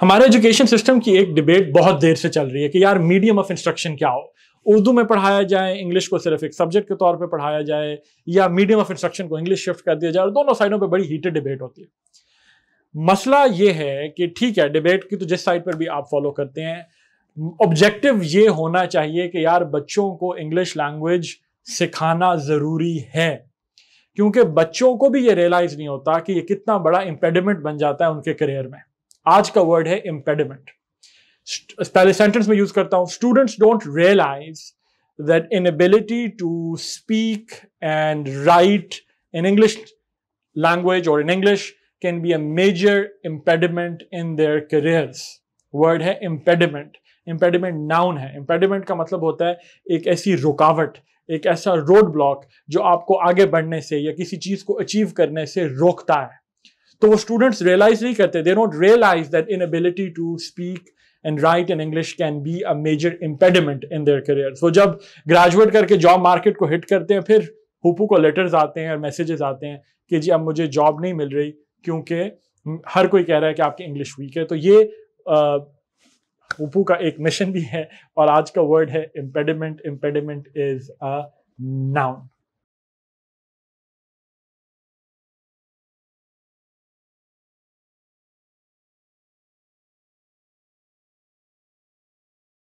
हमारे education system की एक डिबेट बहुत देर से चल रही है कि यार मीडियम ऑफ इंस्ट्रक्शन क्या हो उर्दू में पढ़ाया जाए इंग्लिश को सिर्फ एक सब्जेक्ट के तौर पे पढ़ाया जाए या मीडियम ऑफ इंस्ट्रक्शन को इंग्लिश शिफ्ट कर दिया जाए और दोनों साइडों पे बड़ी हीटेड डिबेट होती है मसला ये है कि ठीक है डिबेट की तो जिस साइड पर भी आप फॉलो करते हैं ऑब्जेक्टिव ये होना चाहिए कि यार बच्चों को इंग्लिश लैंग्वेज सिखाना ज़रूरी है क्योंकि बच्चों को भी ये रियलाइज़ नहीं होता कि ये कितना बड़ा इंपेडिमेंट बन जाता है उनके करियर में आज का वर्ड है इम्पेडिमेंट पहले सेंटेंस में यूज करता हूं students don't realise that inability to speak and write in English language और in English can be a major impediment in their careers word है इम्पेडिमेंट इम्पेडिमेंट नाउन है impediment का मतलब होता है एक ऐसी रुकावट एक ऐसा रोड ब्लॉक जो आपको आगे बढ़ने से या किसी चीज को अचीव करने से रोकता है तो वो स्टूडेंट्स रियलाइज नहीं करते they don't realise that inability to speak and write in English can be a major impediment in their career so जब ग्रेजुएट करके जॉब मार्केट को हिट करते हैं फिर हुपू को लेटर्स आते हैं और मैसेजेस आते हैं कि जी अब मुझे जॉब नहीं मिल रही क्योंकि हर कोई कह रहा है कि आपकी इंग्लिश वीक है तो ये हुपू का एक मिशन भी है और आज का वर्ड है impediment impediment is a noun